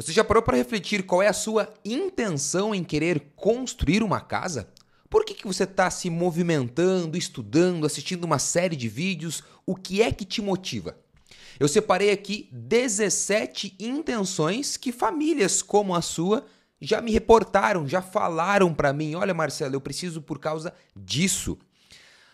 Você já parou para refletir qual é a sua intenção em querer construir uma casa? Por que, que você está se movimentando, estudando, assistindo uma série de vídeos? O que é que te motiva? Eu separei aqui 17 intenções que famílias como a sua já me reportaram, já falaram para mim: olha, Marcelo, eu preciso por causa disso.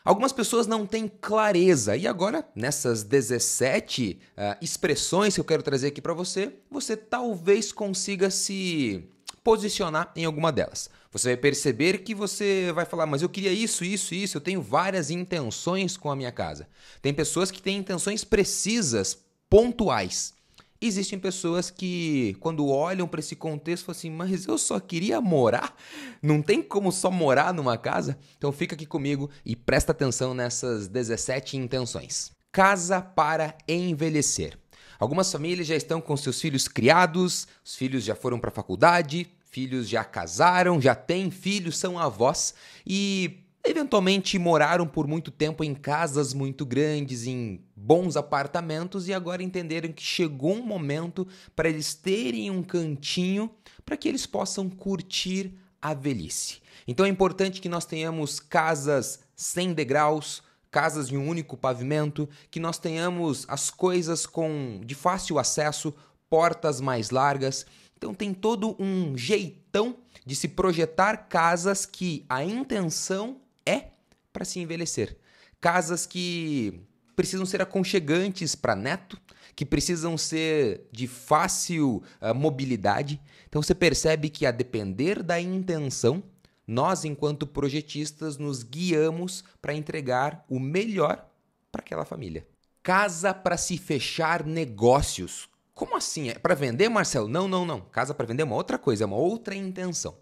Algumas pessoas não têm clareza. E agora, nessas 17 uh, ah, expressões que eu quero trazer aqui para você, você talvez consiga se posicionar em alguma delas. Você vai perceber que você vai falar, mas eu queria isso, isso, isso, eu tenho várias intenções com a minha casa. Tem pessoas que têm intenções precisas, pontuais. Existem pessoas que, quando olham para esse contexto, falam assim: mas eu só queria morar? Não tem como só morar numa casa? Então fica aqui comigo e presta atenção nessas 17 intenções. Casa para envelhecer. Algumas famílias já estão com seus filhos criados, os filhos já foram para a faculdade, filhos já casaram, já têm filhos, são avós e Eventualmente moraram por muito tempo em casas muito grandes, em bons apartamentos e agora entenderam que chegou um momento para eles terem um cantinho para que eles possam curtir a velhice. Então é importante que nós tenhamos casas sem degraus, casas de um único pavimento, que nós tenhamos as coisas com de fácil acesso, portas mais largas. Então tem todo um jeitão de se projetar casas que a intenção é para se envelhecer. Casas que precisam ser aconchegantes para neto, que precisam ser de fácil uh, mobilidade. Então você percebe que a depender da intenção, nós enquanto projetistas nos guiamos para entregar o melhor para aquela família. Casa para se fechar negócios. Como assim? É para vender, Marcelo? Não, não, não. Casa para vender é uma outra coisa, é uma outra intenção.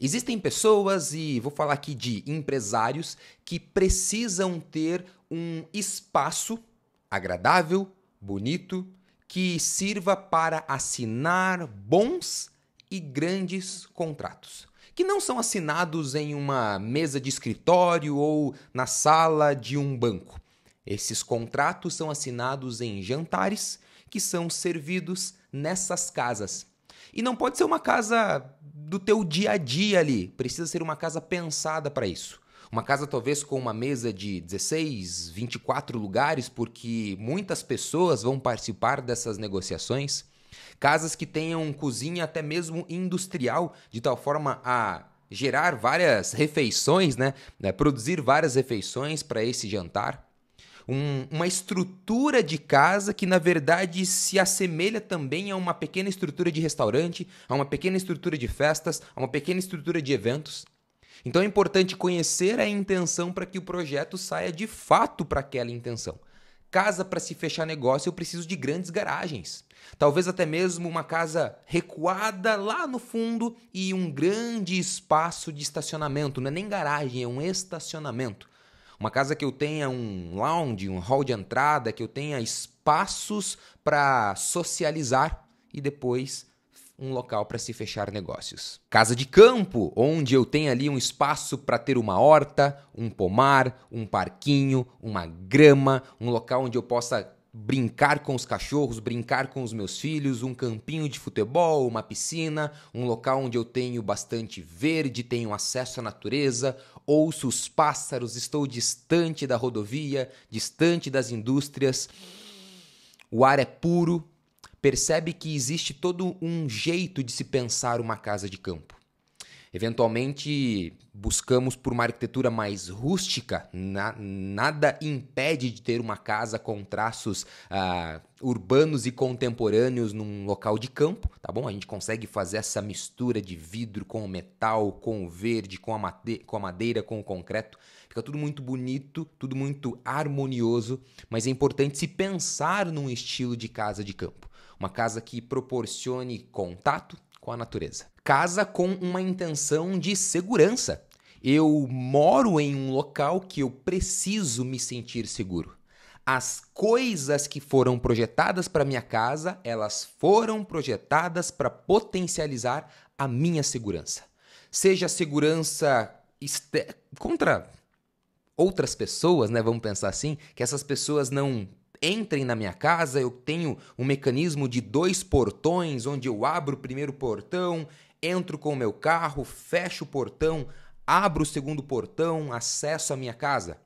Existem pessoas, e vou falar aqui de empresários, que precisam ter um espaço agradável, bonito, que sirva para assinar bons e grandes contratos. Que não são assinados em uma mesa de escritório ou na sala de um banco. Esses contratos são assinados em jantares que são servidos nessas casas. E não pode ser uma casa do teu dia a dia ali. Precisa ser uma casa pensada para isso. Uma casa talvez com uma mesa de 16, 24 lugares, porque muitas pessoas vão participar dessas negociações. Casas que tenham cozinha até mesmo industrial, de tal forma a gerar várias refeições, né? Produzir várias refeições para esse jantar um, uma estrutura de casa que, na verdade, se assemelha também a uma pequena estrutura de restaurante, a uma pequena estrutura de festas, a uma pequena estrutura de eventos. Então é importante conhecer a intenção para que o projeto saia de fato para aquela intenção. Casa para se fechar negócio, eu preciso de grandes garagens. Talvez até mesmo uma casa recuada lá no fundo e um grande espaço de estacionamento. Não é nem garagem, é um estacionamento. Uma casa que eu tenha um lounge, um hall de entrada, que eu tenha espaços para socializar e depois um local para se fechar negócios. Casa de campo, onde eu tenha ali um espaço para ter uma horta, um pomar, um parquinho, uma grama, um local onde eu possa brincar com os cachorros, brincar com os meus filhos, um campinho de futebol, uma piscina, um local onde eu tenho bastante verde, tenho acesso à natureza, ouço os pássaros, estou distante da rodovia, distante das indústrias. O ar é puro. Percebe que existe todo um jeito de se pensar uma casa de campo. Eventualmente, buscamos por uma arquitetura mais rústica, na, nada impede de ter uma casa com traços ah, urbanos e contemporâneos num local de campo, tá bom? A gente consegue fazer essa mistura de vidro com o metal, com o verde, com a, madeira, com, a madeira, com o concreto. Fica tudo muito bonito, tudo muito harmonioso, mas é importante se pensar num estilo de casa de campo. Uma casa que proporcione contato, com a natureza. Casa com uma intenção de segurança. Eu moro em um local que eu preciso me sentir seguro. As coisas que foram projetadas para minha casa, elas foram projetadas para potencializar a minha segurança. Seja segurança contra outras pessoas, né? Vamos pensar assim, que essas pessoas não entrem na minha casa, eu tenho um mecanismo de dois portões, onde eu abro o primeiro portão, entro com o meu carro, fecho o portão, abro o segundo portão, acesso a minha casa.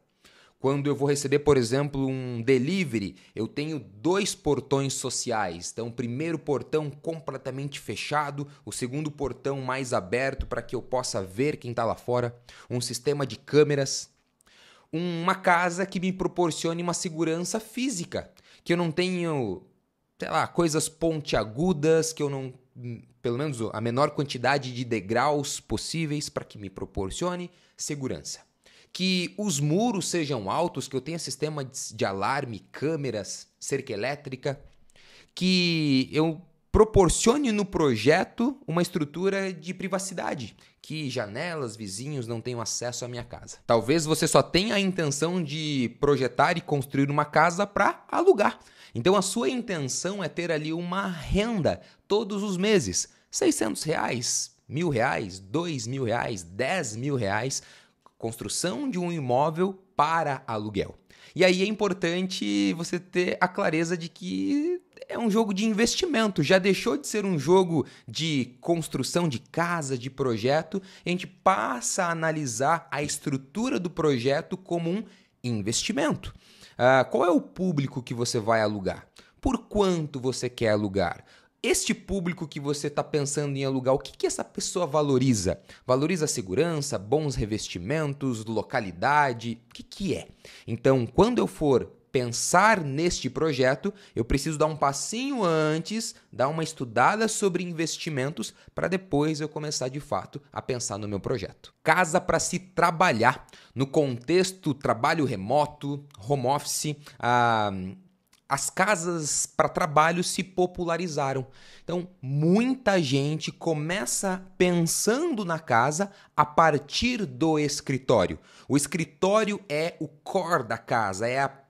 Quando eu vou receber, por exemplo, um delivery, eu tenho dois portões sociais. Então, o primeiro portão completamente fechado, o segundo portão mais aberto para que eu possa ver quem está lá fora, um sistema de câmeras uma casa que me proporcione uma segurança física, que eu não tenho, sei lá, coisas pontiagudas, que eu não, pelo menos a menor quantidade de degraus possíveis para que me proporcione segurança. Que os muros sejam altos, que eu tenha sistema de alarme, câmeras, cerca elétrica, que eu proporcione no projeto uma estrutura de privacidade, que janelas, vizinhos não tenham acesso à minha casa. Talvez você só tenha a intenção de projetar e construir uma casa para alugar. Então a sua intenção é ter ali uma renda todos os meses, 600 reais, mil reais, dois mil reais, dez mil reais, construção de um imóvel para aluguel. E aí é importante você ter a clareza de que é um jogo de investimento, já deixou de ser um jogo de construção de casa, de projeto, a gente passa a analisar a estrutura do projeto como um investimento. Uh, qual é o público que você vai alugar? Por quanto você quer alugar? Este público que você está pensando em alugar, o que, que essa pessoa valoriza? Valoriza segurança, bons revestimentos, localidade? O que, que é? Então, quando eu for pensar neste projeto, eu preciso dar um passinho antes, dar uma estudada sobre investimentos para depois eu começar de fato a pensar no meu projeto. Casa para se trabalhar no contexto trabalho remoto, home office, as casas para trabalho se popularizaram. Então, muita gente começa pensando na casa a partir do escritório. O escritório é o core da casa, é a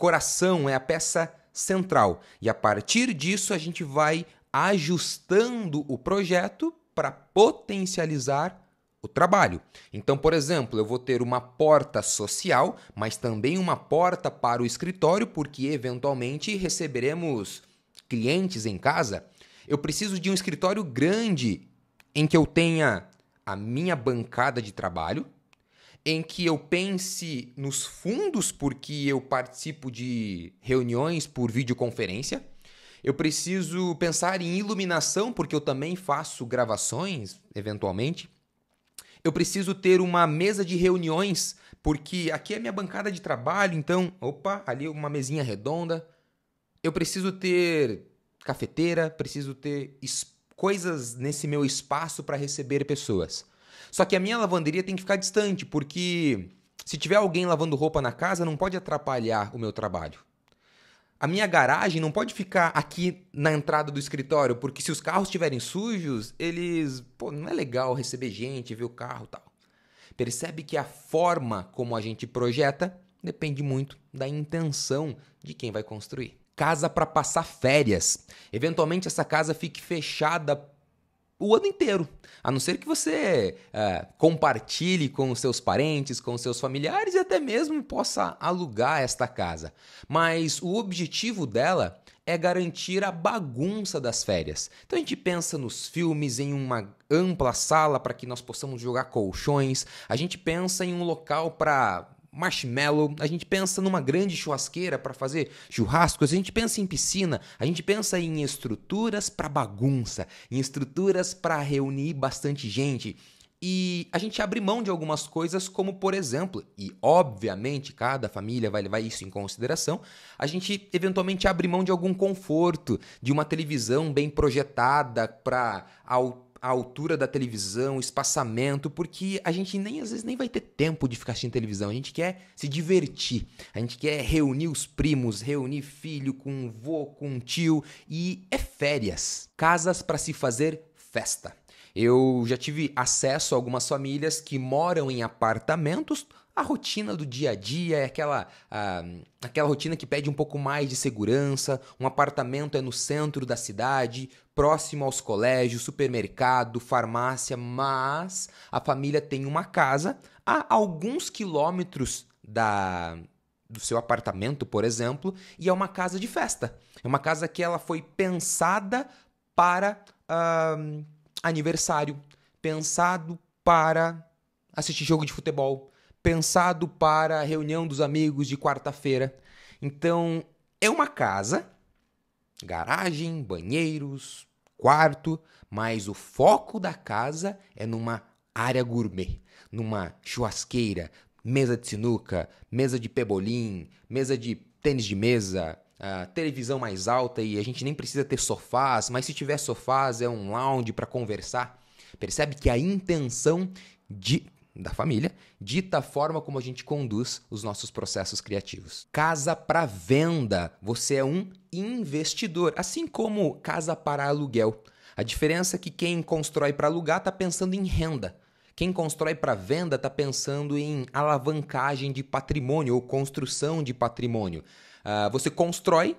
coração, é a peça central. E a partir disso a gente vai ajustando o projeto para potencializar o trabalho. Então, por exemplo, eu vou ter uma porta social, mas também uma porta para o escritório, porque eventualmente receberemos clientes em casa. Eu preciso de um escritório grande em que eu tenha a minha bancada de trabalho, em que eu pense nos fundos, porque eu participo de reuniões por videoconferência. Eu preciso pensar em iluminação, porque eu também faço gravações, eventualmente. Eu preciso ter uma mesa de reuniões, porque aqui é minha bancada de trabalho, então, opa, ali uma mesinha redonda. Eu preciso ter cafeteira, preciso ter coisas nesse meu espaço para receber pessoas. Só que a minha lavanderia tem que ficar distante, porque se tiver alguém lavando roupa na casa, não pode atrapalhar o meu trabalho. A minha garagem não pode ficar aqui na entrada do escritório, porque se os carros estiverem sujos, eles. Pô, não é legal receber gente, ver o carro tal. Percebe que a forma como a gente projeta depende muito da intenção de quem vai construir. Casa para passar férias. Eventualmente essa casa fique fechada o ano inteiro. A não ser que você é, compartilhe com os seus parentes, com os seus familiares e até mesmo possa alugar esta casa. Mas o objetivo dela é garantir a bagunça das férias. Então a gente pensa nos filmes em uma ampla sala para que nós possamos jogar colchões, a gente pensa em um local para marshmallow, a gente pensa numa grande churrasqueira para fazer churrascos, a gente pensa em piscina, a gente pensa em estruturas para bagunça, em estruturas para reunir bastante gente. E a gente abre mão de algumas coisas, como por exemplo, e obviamente cada família vai levar isso em consideração, a gente eventualmente abre mão de algum conforto, de uma televisão bem projetada para altura a altura da televisão, o espaçamento, porque a gente nem às vezes nem vai ter tempo de ficar assistindo televisão. A gente quer se divertir, a gente quer reunir os primos, reunir filho com um vô, com um tio e é férias, casas para se fazer festa. Eu já tive acesso a algumas famílias que moram em apartamentos a rotina do dia a dia, é aquela, ah, aquela rotina que pede um pouco mais de segurança, um apartamento é no centro da cidade, próximo aos colégios, supermercado, farmácia, mas a família tem uma casa a alguns quilômetros da, do seu apartamento, por exemplo, e é uma casa de festa. É uma casa que ela foi pensada para ah, aniversário, pensado para assistir jogo de futebol, pensado para a reunião dos amigos de quarta-feira. Então, é uma casa, garagem, banheiros, quarto, mas o foco da casa é numa área gourmet, numa churrasqueira, mesa de sinuca, mesa de pebolim, mesa de tênis de mesa, televisão mais alta e a gente nem precisa ter sofás, mas se tiver sofás é um lounge para conversar. Percebe que a intenção de da família, dita a forma como a gente conduz os nossos processos criativos. Casa para venda, você é um investidor, assim como casa para aluguel. A diferença é que quem constrói para alugar está pensando em renda. Quem constrói para venda está pensando em alavancagem de patrimônio ou construção de patrimônio. Uh, você constrói,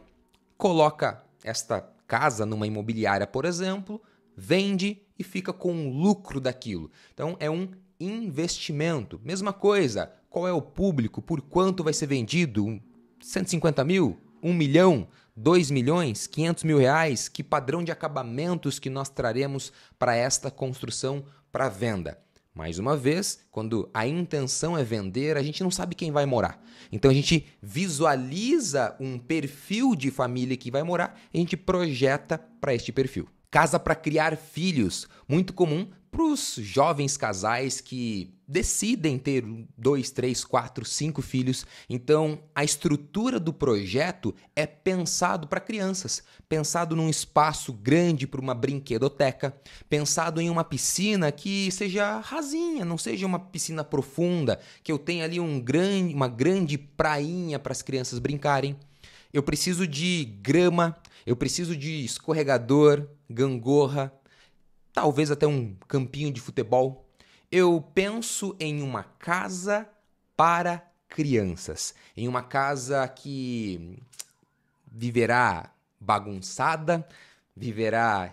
coloca esta casa numa imobiliária, por exemplo, vende e fica com o lucro daquilo. Então é um investimento. Mesma coisa, qual é o público, por quanto vai ser vendido? 150 mil? 1 milhão? 2 milhões? 500 mil reais? Que padrão de acabamentos que nós traremos para esta construção para venda? Mais uma vez, quando a intenção é vender, a gente não sabe quem vai morar. Então a gente visualiza um perfil de família que vai morar e a gente projeta para este perfil casa para criar filhos, muito comum para os jovens casais que decidem ter dois, três, quatro, cinco filhos. Então, a estrutura do projeto é pensado para crianças, pensado num espaço grande para uma brinquedoteca, pensado em uma piscina que seja rasinha, não seja uma piscina profunda, que eu tenha ali um grande, uma grande prainha para as crianças brincarem. Eu preciso de grama, eu preciso de escorregador, gangorra, talvez até um campinho de futebol. Eu penso em uma casa para crianças, em uma casa que viverá bagunçada, viverá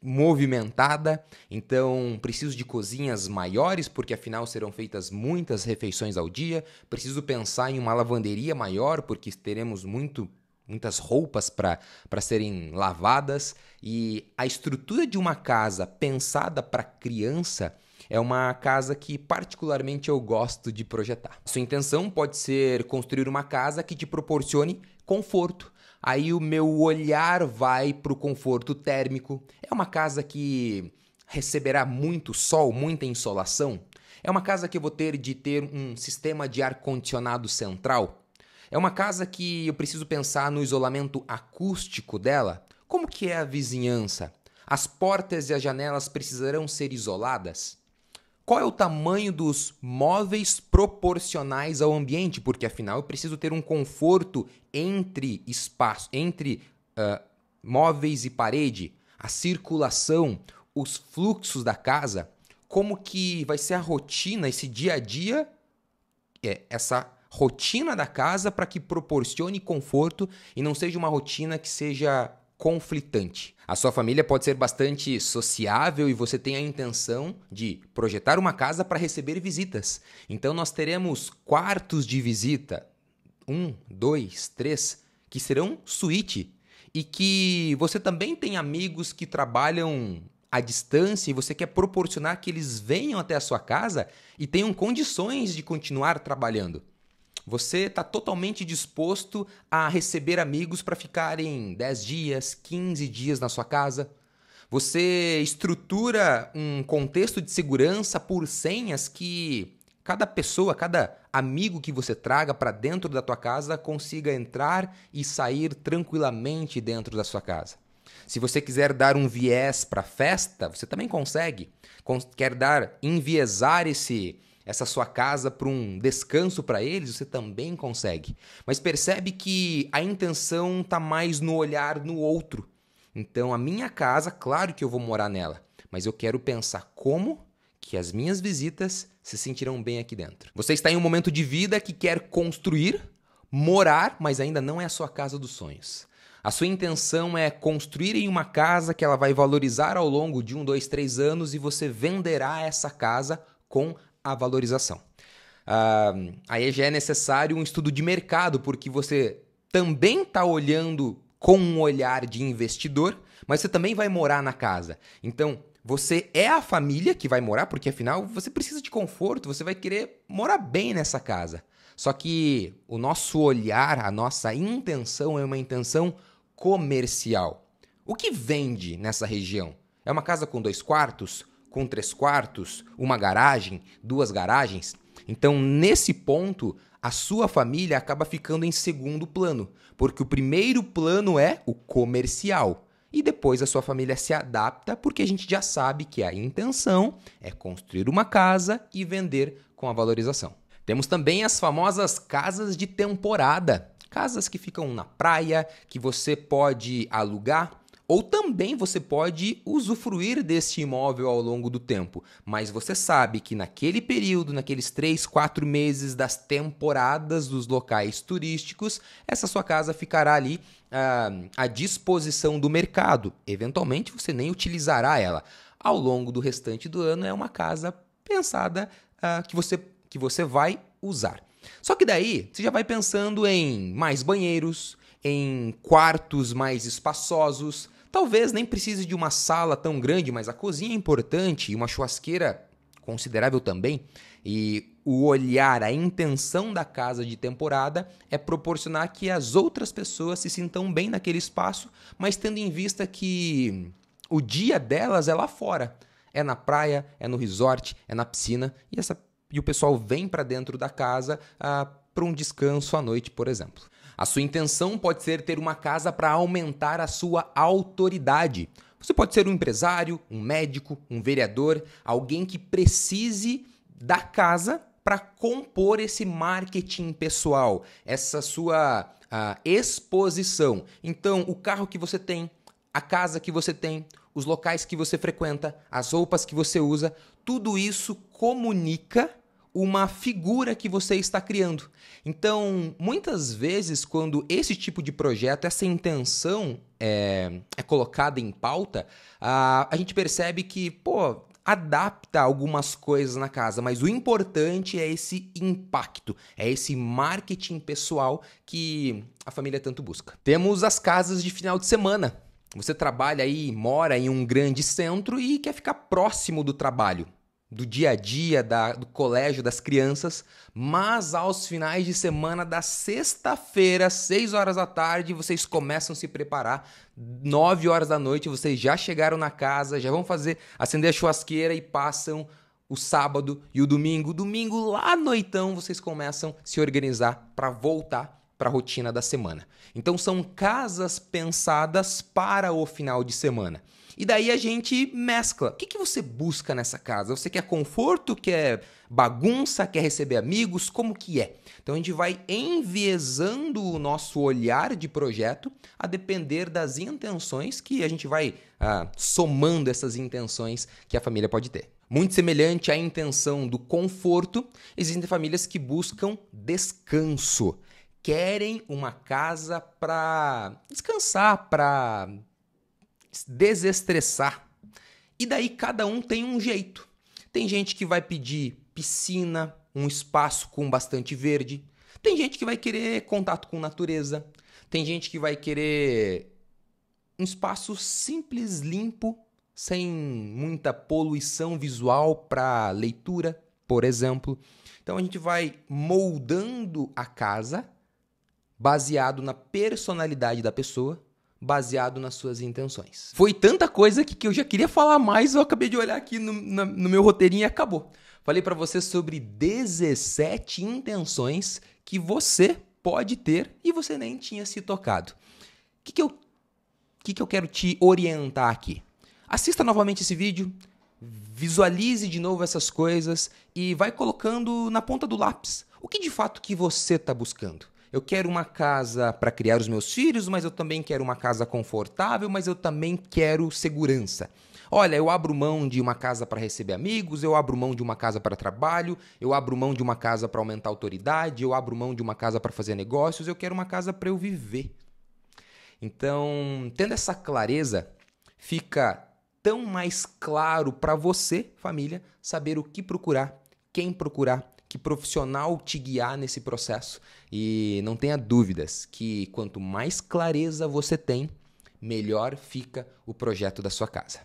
movimentada, então preciso de cozinhas maiores, porque afinal serão feitas muitas refeições ao dia. Preciso pensar em uma lavanderia maior, porque teremos muito muitas roupas para serem lavadas e a estrutura de uma casa pensada para criança é uma casa que particularmente eu gosto de projetar. Sua intenção pode ser construir uma casa que te proporcione conforto. Aí o meu olhar vai para o conforto térmico. É uma casa que receberá muito sol, muita insolação. É uma casa que eu vou ter de ter um sistema de ar condicionado central. É uma casa que eu preciso pensar no isolamento acústico dela? Como que é a vizinhança? As portas e as janelas precisarão ser isoladas? Qual é o tamanho dos móveis proporcionais ao ambiente? Porque afinal eu preciso ter um conforto entre espaço, entre uh, móveis e parede, a circulação, os fluxos da casa, como que vai ser a rotina, esse dia a dia, é, essa rotina da casa para que proporcione conforto e não seja uma rotina que seja conflitante. A sua família pode ser bastante sociável e você tem a intenção de projetar uma casa para receber visitas. Então nós teremos quartos de visita, um, dois, três, que serão suíte e que você também tem amigos que trabalham à distância e você quer proporcionar que eles venham até a sua casa e tenham condições de continuar trabalhando. Você está totalmente disposto a receber amigos para ficarem 10 dias, 15 dias na sua casa? Você estrutura um contexto de segurança por senhas que cada pessoa, cada amigo que você traga para dentro da tua casa consiga entrar e sair tranquilamente dentro da sua casa. Se você quiser dar um viés para a festa, você também consegue. Quer dar enviesar esse essa sua casa para um descanso para eles, você também consegue. Mas percebe que a intenção está mais no olhar no outro. Então, a minha casa, claro que eu vou morar nela, mas eu quero pensar como que as minhas visitas se sentirão bem aqui dentro. Você está em um momento de vida que quer construir, morar, mas ainda não é a sua casa dos sonhos. A sua intenção é construir em uma casa que ela vai valorizar ao longo de um, dois, três anos e você venderá essa casa com a valorização. Ah, aí já é necessário um estudo de mercado, porque você também está olhando com um olhar de investidor, mas você também vai morar na casa. Então, você é a família que vai morar, porque afinal você precisa de conforto, você vai querer morar bem nessa casa. Só que o nosso olhar, a nossa intenção é uma intenção comercial. O que vende nessa região? É uma casa com dois quartos? com três quartos, uma garagem, duas garagens. Então, nesse ponto, a sua família acaba ficando em segundo plano, porque o primeiro plano é o comercial. E depois a sua família se adapta, porque a gente já sabe que a intenção é construir uma casa e vender com a valorização. Temos também as famosas casas de temporada, casas que ficam na praia, que você pode alugar ou também você pode usufruir deste imóvel ao longo do tempo, mas você sabe que naquele período, naqueles 3, 4 meses das temporadas dos locais turísticos, essa sua casa ficará ali ah, à disposição do mercado. Eventualmente você nem utilizará ela. Ao longo do restante do ano, é uma casa pensada ah, que, você, que você vai usar. Só que daí você já vai pensando em mais banheiros, em quartos mais espaçosos, Talvez nem precise de uma sala tão grande, mas a cozinha é importante e uma churrasqueira considerável também. E o olhar, a intenção da casa de temporada é proporcionar que as outras pessoas se sintam bem naquele espaço, mas tendo em vista que o dia delas é lá fora. É na praia, é no resort, é na piscina e, essa, e o pessoal vem para dentro da casa ah, para um descanso à noite, por exemplo. A sua intenção pode ser ter uma casa para aumentar a sua autoridade. Você pode ser um empresário, um médico, um vereador, alguém que precise da casa para compor esse marketing pessoal, essa sua uh, exposição. Então, o carro que você tem, a casa que você tem, os locais que você frequenta, as roupas que você usa, tudo isso comunica uma figura que você está criando. Então, muitas vezes, quando esse tipo de projeto, essa intenção é, é colocada em pauta, a, a gente percebe que, pô, adapta algumas coisas na casa, mas o importante é esse impacto, é esse marketing pessoal que a família tanto busca. Temos as casas de final de semana. Você trabalha aí, mora em um grande centro e quer ficar próximo do trabalho do dia a dia, da, do colégio das crianças, mas aos finais de semana, da sexta-feira, 6 horas da tarde, vocês começam a se preparar. 9 horas da noite, vocês já chegaram na casa, já vão fazer, acender a churrasqueira e passam o sábado e o domingo. Domingo, lá noitão, vocês começam a se organizar para voltar para a rotina da semana. Então, são casas pensadas para o final de semana. E daí a gente mescla. O que, que você busca nessa casa? Você quer conforto, quer bagunça, quer receber amigos? Como que é? Então a gente vai enviesando o nosso olhar de projeto a depender das intenções que a gente vai ah, somando essas intenções que a família pode ter. Muito semelhante à intenção do conforto, existem famílias que buscam descanso querem uma casa para descansar, para desestressar. E daí cada um tem um jeito. Tem gente que vai pedir piscina, um espaço com bastante verde. Tem gente que vai querer contato com natureza. Tem gente que vai querer um espaço simples, limpo, sem muita poluição visual para leitura, por exemplo. Então a gente vai moldando a casa baseado na personalidade da pessoa baseado nas suas intenções. Foi tanta coisa que, que eu já queria falar mais, eu acabei de olhar aqui no, na, no meu roteirinho e acabou. Falei para você sobre 17 intenções que você pode ter e você nem tinha se tocado. O que, que, eu, que, que eu quero te orientar aqui? Assista novamente esse vídeo, visualize de novo essas coisas e vai colocando na ponta do lápis o que de fato que você está buscando. Eu quero uma casa para criar os meus filhos, mas eu também quero uma casa confortável, mas eu também quero segurança. Olha, eu abro mão de uma casa para receber amigos, eu abro mão de uma casa para trabalho, eu abro mão de uma casa para aumentar a autoridade, eu abro mão de uma casa para fazer negócios, eu quero uma casa para eu viver. Então, tendo essa clareza, fica tão mais claro para você, família, saber o que procurar, quem procurar que profissional te guiar nesse processo. E não tenha dúvidas que quanto mais clareza você tem, melhor fica o projeto da sua casa.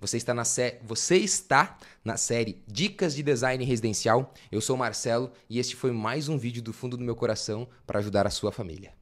Você está na, sé... Você está na série Dicas de Design Residencial. Eu sou o Marcelo e este foi mais um vídeo do fundo do meu coração para ajudar a sua família.